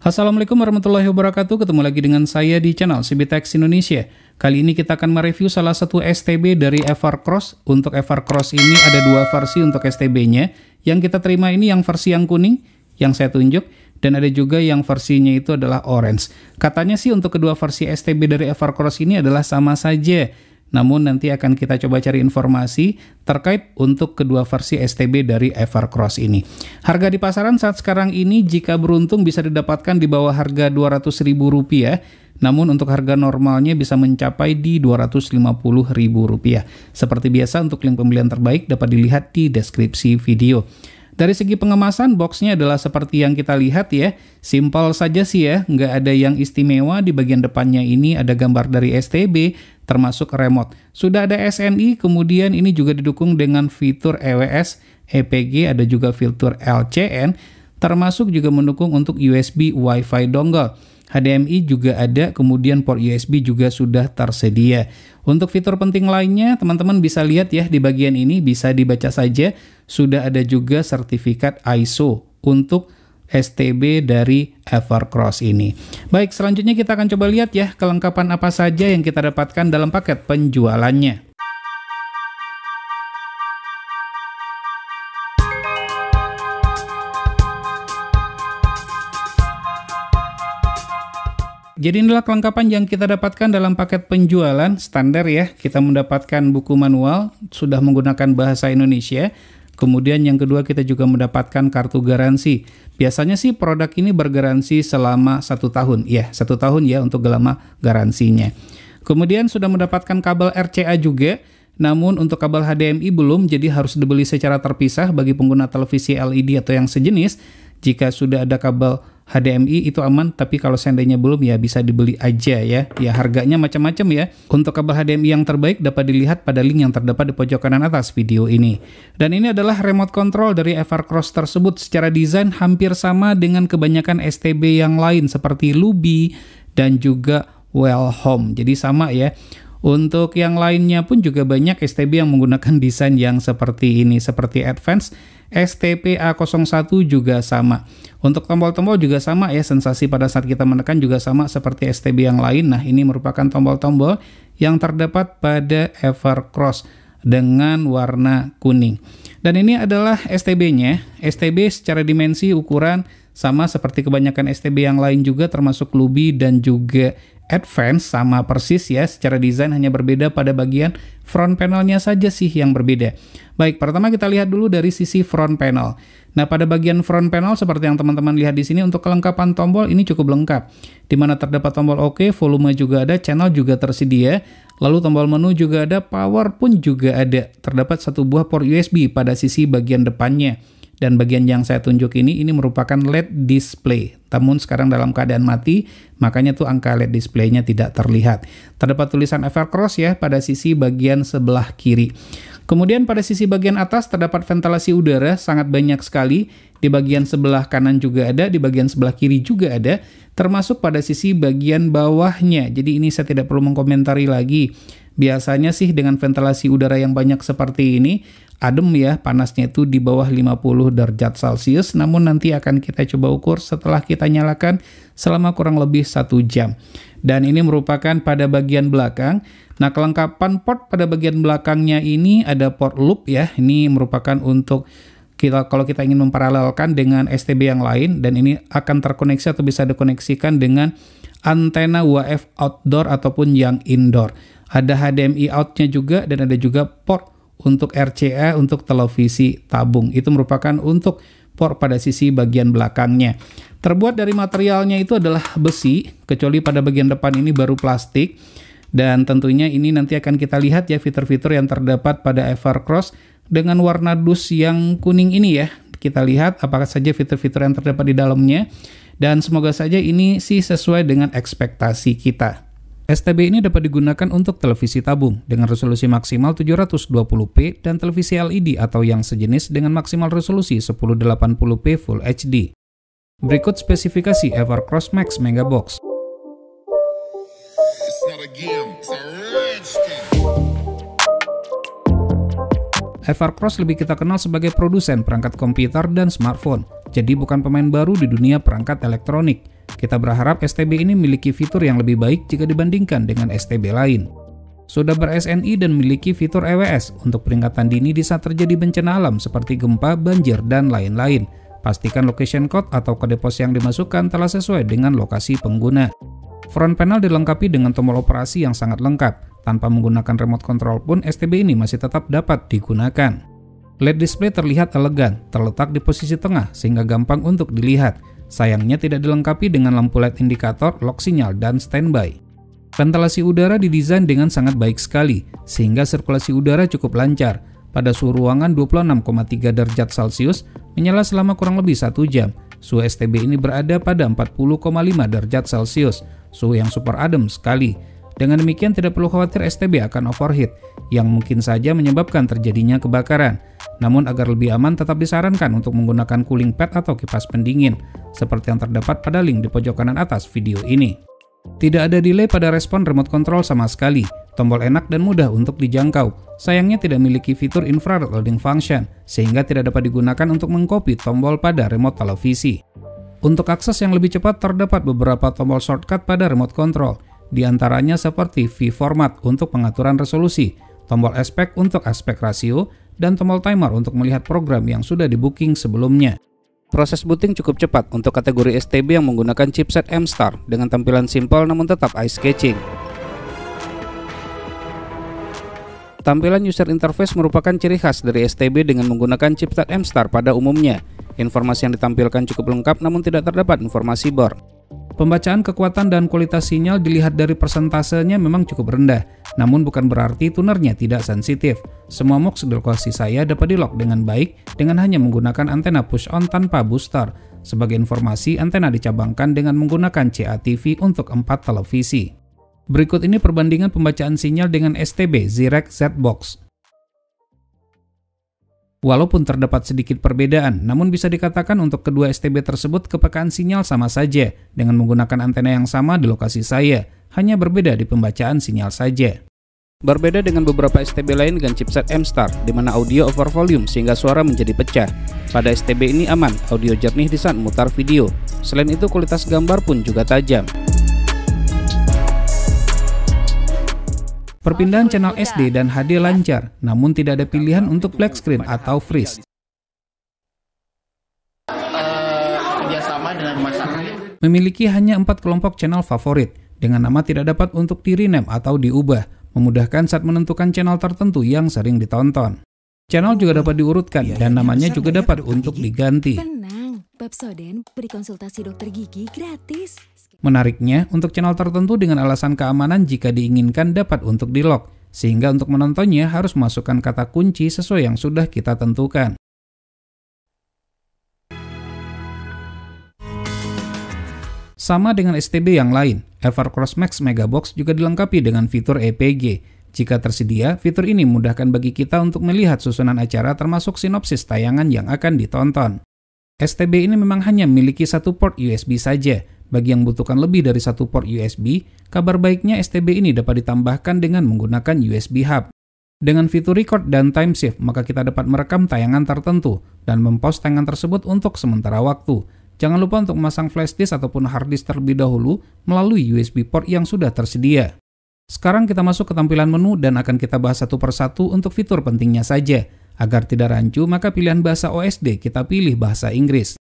Assalamualaikum warahmatullahi wabarakatuh. Ketemu lagi dengan saya di channel CBTX Indonesia. Kali ini kita akan mereview salah satu STB dari Evercross. Untuk Evercross ini ada dua versi untuk STB-nya. Yang kita terima ini yang versi yang kuning yang saya tunjuk dan ada juga yang versinya itu adalah orange. Katanya sih untuk kedua versi STB dari Evercross ini adalah sama saja namun nanti akan kita coba cari informasi terkait untuk kedua versi STB dari Evercross ini. Harga di pasaran saat sekarang ini jika beruntung bisa didapatkan di bawah harga Rp200.000 namun untuk harga normalnya bisa mencapai di Rp250.000. Seperti biasa untuk link pembelian terbaik dapat dilihat di deskripsi video. Dari segi pengemasan, boxnya adalah seperti yang kita lihat ya. Simpel saja sih ya, nggak ada yang istimewa. Di bagian depannya ini ada gambar dari STB, termasuk remote. Sudah ada SNI, kemudian ini juga didukung dengan fitur EWS, EPG, ada juga fitur LCN, termasuk juga mendukung untuk USB Wi-Fi dongle. HDMI juga ada, kemudian port USB juga sudah tersedia. Untuk fitur penting lainnya, teman-teman bisa lihat ya di bagian ini, bisa dibaca saja, sudah ada juga sertifikat ISO untuk STB dari Evercross ini. Baik, selanjutnya kita akan coba lihat ya kelengkapan apa saja yang kita dapatkan dalam paket penjualannya. Jadi inilah kelengkapan yang kita dapatkan dalam paket penjualan standar ya. Kita mendapatkan buku manual, sudah menggunakan bahasa Indonesia, Kemudian yang kedua kita juga mendapatkan kartu garansi. Biasanya sih produk ini bergaransi selama satu tahun. Ya, satu tahun ya untuk gelama garansinya. Kemudian sudah mendapatkan kabel RCA juga. Namun untuk kabel HDMI belum, jadi harus dibeli secara terpisah bagi pengguna televisi LED atau yang sejenis. Jika sudah ada kabel HDMI itu aman, tapi kalau seandainya belum ya bisa dibeli aja ya. Ya harganya macam-macam ya. Untuk kabel HDMI yang terbaik dapat dilihat pada link yang terdapat di pojok kanan atas video ini. Dan ini adalah remote control dari Evercross tersebut secara desain hampir sama dengan kebanyakan STB yang lain seperti Lubi dan juga Well Home. Jadi sama ya. Untuk yang lainnya pun juga banyak STB yang menggunakan desain yang seperti ini, seperti Advance STPA01 juga sama. Untuk tombol-tombol juga sama ya, sensasi pada saat kita menekan juga sama seperti STB yang lain. Nah, ini merupakan tombol-tombol yang terdapat pada Evercross dengan warna kuning. Dan ini adalah STB-nya. STB secara dimensi ukuran sama seperti kebanyakan STB yang lain juga termasuk Lubi dan juga advance sama persis ya secara desain hanya berbeda pada bagian front panelnya saja sih yang berbeda. Baik, pertama kita lihat dulu dari sisi front panel. Nah, pada bagian front panel seperti yang teman-teman lihat di sini untuk kelengkapan tombol ini cukup lengkap. Di mana terdapat tombol OK, volume juga ada, channel juga tersedia. Lalu tombol menu juga ada, power pun juga ada. Terdapat satu buah port USB pada sisi bagian depannya dan bagian yang saya tunjuk ini ini merupakan LED display namun sekarang dalam keadaan mati makanya tuh angka LED display-nya tidak terlihat terdapat tulisan Cross ya pada sisi bagian sebelah kiri kemudian pada sisi bagian atas terdapat ventilasi udara sangat banyak sekali di bagian sebelah kanan juga ada di bagian sebelah kiri juga ada termasuk pada sisi bagian bawahnya jadi ini saya tidak perlu mengkomentari lagi Biasanya sih dengan ventilasi udara yang banyak seperti ini, adem ya panasnya itu di bawah 50 derajat Celcius, namun nanti akan kita coba ukur setelah kita nyalakan selama kurang lebih satu jam. Dan ini merupakan pada bagian belakang. Nah, kelengkapan port pada bagian belakangnya ini ada port loop ya. Ini merupakan untuk kita kalau kita ingin memparalelkan dengan STB yang lain dan ini akan terkoneksi atau bisa dikoneksikan dengan antena WF outdoor ataupun yang indoor. Ada HDMI outnya juga dan ada juga port untuk RCA untuk televisi tabung. Itu merupakan untuk port pada sisi bagian belakangnya. Terbuat dari materialnya itu adalah besi, kecuali pada bagian depan ini baru plastik. Dan tentunya ini nanti akan kita lihat ya fitur-fitur yang terdapat pada Evercross dengan warna dus yang kuning ini ya. Kita lihat apakah saja fitur-fitur yang terdapat di dalamnya dan semoga saja ini sih sesuai dengan ekspektasi kita. STB ini dapat digunakan untuk televisi tabung dengan resolusi maksimal 720p dan televisi LED atau yang sejenis dengan maksimal resolusi 1080p Full HD. Berikut spesifikasi Evercross Max Megabox. Evercross lebih kita kenal sebagai produsen perangkat komputer dan smartphone jadi bukan pemain baru di dunia perangkat elektronik. Kita berharap STB ini memiliki fitur yang lebih baik jika dibandingkan dengan STB lain. Sudah ber-SNI dan memiliki fitur EWS untuk peringatan dini di saat terjadi bencana alam seperti gempa, banjir, dan lain-lain. Pastikan location code atau kode pos yang dimasukkan telah sesuai dengan lokasi pengguna. Front panel dilengkapi dengan tombol operasi yang sangat lengkap. Tanpa menggunakan remote control pun STB ini masih tetap dapat digunakan. LED display terlihat elegan, terletak di posisi tengah sehingga gampang untuk dilihat. Sayangnya tidak dilengkapi dengan lampu LED indikator, lock sinyal, dan standby. Ventilasi udara didesain dengan sangat baik sekali, sehingga sirkulasi udara cukup lancar. Pada suhu ruangan 26,3 derajat Celcius, menyala selama kurang lebih satu jam. Suhu STB ini berada pada 40,5 derajat Celcius, suhu yang super adem sekali. Dengan demikian tidak perlu khawatir STB akan overheat yang mungkin saja menyebabkan terjadinya kebakaran. Namun agar lebih aman tetap disarankan untuk menggunakan cooling pad atau kipas pendingin seperti yang terdapat pada link di pojok kanan atas video ini. Tidak ada delay pada respon remote control sama sekali. Tombol enak dan mudah untuk dijangkau. Sayangnya tidak memiliki fitur infrared loading function sehingga tidak dapat digunakan untuk mengcopy tombol pada remote televisi. Untuk akses yang lebih cepat terdapat beberapa tombol shortcut pada remote control di antaranya seperti V-format untuk pengaturan resolusi, tombol Aspect untuk aspek rasio, dan tombol timer untuk melihat program yang sudah di sebelumnya. Proses booting cukup cepat untuk kategori STB yang menggunakan chipset M-Star dengan tampilan simpel namun tetap eye sketching Tampilan user interface merupakan ciri khas dari STB dengan menggunakan chipset M-Star pada umumnya. Informasi yang ditampilkan cukup lengkap namun tidak terdapat informasi bor. Pembacaan kekuatan dan kualitas sinyal dilihat dari persentasenya memang cukup rendah, namun bukan berarti tunernya tidak sensitif. Semua mux delkosi saya dapat di-lock dengan baik dengan hanya menggunakan antena push-on tanpa booster. Sebagai informasi, antena dicabangkan dengan menggunakan CATV untuk 4 televisi. Berikut ini perbandingan pembacaan sinyal dengan STB Zirek Z-Box. Walaupun terdapat sedikit perbedaan, namun bisa dikatakan untuk kedua STB tersebut kepekaan sinyal sama saja dengan menggunakan antena yang sama di lokasi saya, hanya berbeda di pembacaan sinyal saja. Berbeda dengan beberapa STB lain dengan chipset M-Star, di mana audio over volume sehingga suara menjadi pecah. Pada STB ini aman, audio jernih di saat mutar video. Selain itu kualitas gambar pun juga tajam. Perpindahan channel SD dan HD lancar, namun tidak ada pilihan untuk black screen atau freeze. Memiliki hanya empat kelompok channel favorit, dengan nama tidak dapat untuk di rename atau diubah, memudahkan saat menentukan channel tertentu yang sering ditonton. Channel juga dapat diurutkan iya, dan iya, namanya juga dapat untuk diganti. Tenang, Bab Soden, beri konsultasi dokter gigi gratis. Menariknya, untuk channel tertentu dengan alasan keamanan jika diinginkan dapat untuk di-lock, sehingga untuk menontonnya harus masukkan kata kunci sesuai yang sudah kita tentukan. Sama dengan STB yang lain, Evercross Max Megabox juga dilengkapi dengan fitur EPG. Jika tersedia, fitur ini memudahkan bagi kita untuk melihat susunan acara termasuk sinopsis tayangan yang akan ditonton. STB ini memang hanya memiliki satu port USB saja, bagi yang butuhkan lebih dari satu port USB, kabar baiknya STB ini dapat ditambahkan dengan menggunakan USB hub. Dengan fitur record dan time shift, maka kita dapat merekam tayangan tertentu dan mempost tayangan tersebut untuk sementara waktu. Jangan lupa untuk memasang flash disk ataupun hard disk terlebih dahulu melalui USB port yang sudah tersedia. Sekarang kita masuk ke tampilan menu dan akan kita bahas satu persatu untuk fitur pentingnya saja. Agar tidak rancu, maka pilihan bahasa OSD kita pilih bahasa Inggris.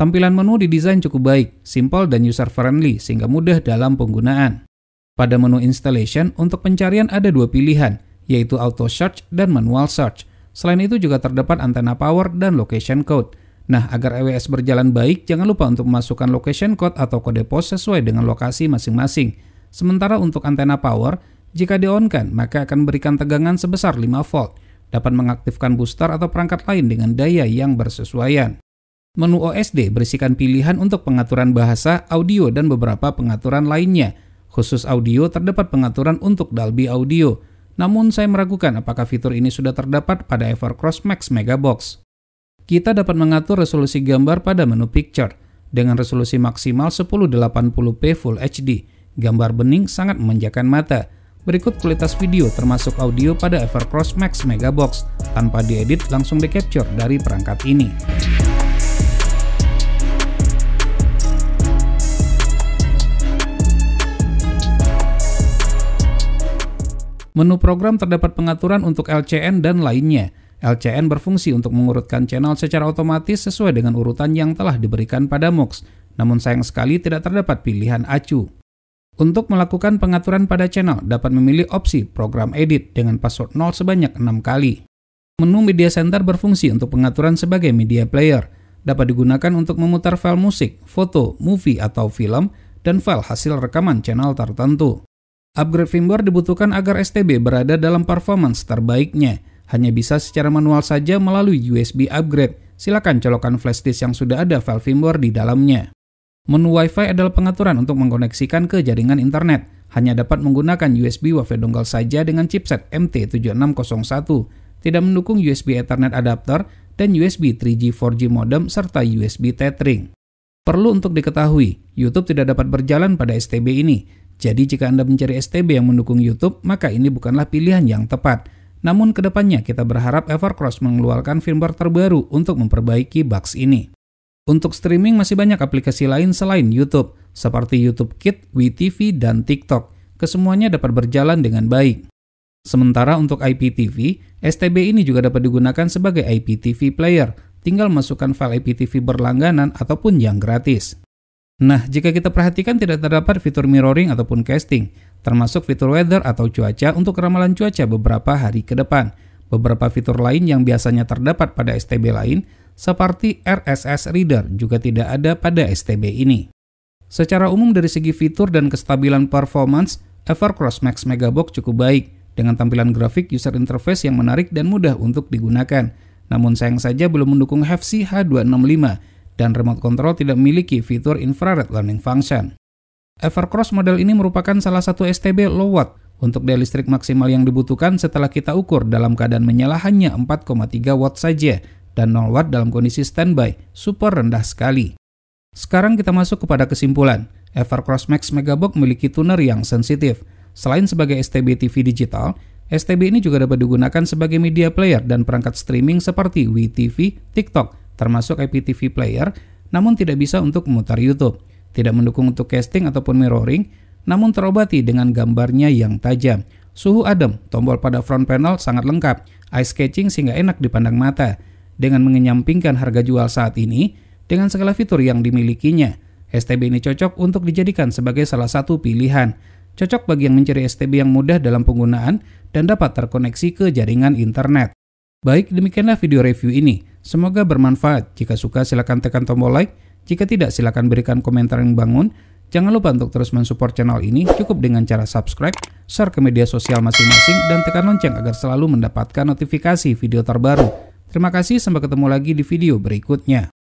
Tampilan menu didesain cukup baik, simple dan user-friendly sehingga mudah dalam penggunaan. Pada menu installation, untuk pencarian ada dua pilihan, yaitu auto search dan manual search. Selain itu juga terdapat antena power dan location code. Nah, agar EWS berjalan baik, jangan lupa untuk memasukkan location code atau kode pos sesuai dengan lokasi masing-masing. Sementara untuk antena power, jika di-on-kan, maka akan berikan tegangan sebesar 5 volt, dapat mengaktifkan booster atau perangkat lain dengan daya yang bersesuaian. Menu OSD berisikan pilihan untuk pengaturan bahasa, audio, dan beberapa pengaturan lainnya. Khusus audio, terdapat pengaturan untuk Dolby Audio. Namun saya meragukan apakah fitur ini sudah terdapat pada Evercross Max Megabox. Kita dapat mengatur resolusi gambar pada menu Picture dengan resolusi maksimal 1080p Full HD. Gambar bening sangat memanjakan mata. Berikut kualitas video termasuk audio pada Evercross Max Megabox tanpa diedit langsung di-capture dari perangkat ini. Menu program terdapat pengaturan untuk LCN dan lainnya. LCN berfungsi untuk mengurutkan channel secara otomatis sesuai dengan urutan yang telah diberikan pada MOOCs, namun sayang sekali tidak terdapat pilihan acu. Untuk melakukan pengaturan pada channel, dapat memilih opsi program edit dengan password 0 sebanyak 6 kali. Menu Media Center berfungsi untuk pengaturan sebagai media player, dapat digunakan untuk memutar file musik, foto, movie, atau film, dan file hasil rekaman channel tertentu. Upgrade firmware dibutuhkan agar STB berada dalam performance terbaiknya. Hanya bisa secara manual saja melalui USB upgrade. Silakan colokan flash disk yang sudah ada file firmware di dalamnya. Menu Wi-Fi adalah pengaturan untuk mengkoneksikan ke jaringan internet. Hanya dapat menggunakan USB Wi-Fi dongle saja dengan chipset MT7601. Tidak mendukung USB Ethernet adapter dan USB 3G 4G modem serta USB tethering. Perlu untuk diketahui, YouTube tidak dapat berjalan pada STB ini jadi jika Anda mencari STB yang mendukung YouTube, maka ini bukanlah pilihan yang tepat. Namun kedepannya kita berharap Evercross mengeluarkan firmware terbaru untuk memperbaiki bugs ini. Untuk streaming masih banyak aplikasi lain selain YouTube, seperti YouTube Kit, WeTV, dan TikTok. Kesemuanya dapat berjalan dengan baik. Sementara untuk IPTV, STB ini juga dapat digunakan sebagai IPTV player, tinggal masukkan file IPTV berlangganan ataupun yang gratis. Nah, jika kita perhatikan tidak terdapat fitur mirroring ataupun casting, termasuk fitur weather atau cuaca untuk ramalan cuaca beberapa hari ke depan. Beberapa fitur lain yang biasanya terdapat pada STB lain, seperti RSS Reader, juga tidak ada pada STB ini. Secara umum dari segi fitur dan kestabilan performance, Evercross Max Megabox cukup baik, dengan tampilan grafik user interface yang menarik dan mudah untuk digunakan. Namun sayang saja belum mendukung HFC H265, dan remote control tidak memiliki fitur infrared learning function. Evercross model ini merupakan salah satu STB low watt untuk daya listrik maksimal yang dibutuhkan setelah kita ukur dalam keadaan menyala hanya 4,3 watt saja dan 0 watt dalam kondisi standby, super rendah sekali. Sekarang kita masuk kepada kesimpulan. Evercross Max Megabox memiliki tuner yang sensitif. Selain sebagai STB TV digital, STB ini juga dapat digunakan sebagai media player dan perangkat streaming seperti WeTV, TikTok, termasuk IPTV player, namun tidak bisa untuk memutar YouTube. Tidak mendukung untuk casting ataupun mirroring, namun terobati dengan gambarnya yang tajam. Suhu adem, tombol pada front panel sangat lengkap, ice catching sehingga enak dipandang mata. Dengan mengenyampingkan harga jual saat ini, dengan segala fitur yang dimilikinya, STB ini cocok untuk dijadikan sebagai salah satu pilihan. Cocok bagi yang mencari STB yang mudah dalam penggunaan dan dapat terkoneksi ke jaringan internet. Baik, demikianlah video review ini. Semoga bermanfaat. Jika suka silakan tekan tombol like. Jika tidak silakan berikan komentar yang bangun. Jangan lupa untuk terus mensupport channel ini cukup dengan cara subscribe, share ke media sosial masing-masing, dan tekan lonceng agar selalu mendapatkan notifikasi video terbaru. Terima kasih, sampai ketemu lagi di video berikutnya.